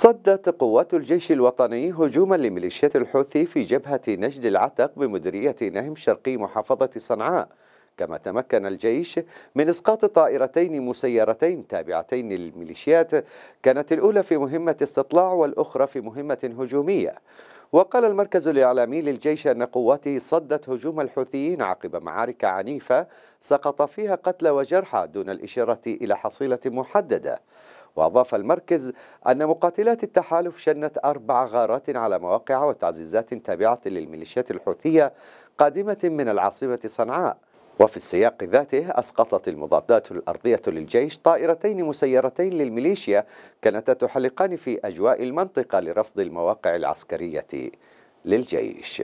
صدت قوات الجيش الوطني هجوما لميليشيات الحوثي في جبهة نجد العتق بمديرية نهم شرقي محافظة صنعاء كما تمكن الجيش من إسقاط طائرتين مسيرتين تابعتين للميليشيات كانت الأولى في مهمة استطلاع والأخرى في مهمة هجومية وقال المركز الإعلامي للجيش أن قواته صدت هجوم الحوثيين عقب معارك عنيفة سقط فيها قتلى وجرحى دون الإشارة إلى حصيلة محددة وأضاف المركز أن مقاتلات التحالف شنت أربع غارات على مواقع وتعزيزات تابعة للميليشيات الحوثية قادمة من العاصمة صنعاء وفي السياق ذاته أسقطت المضادات الأرضية للجيش طائرتين مسيرتين للميليشيا كانتا تحلقان في أجواء المنطقة لرصد المواقع العسكرية للجيش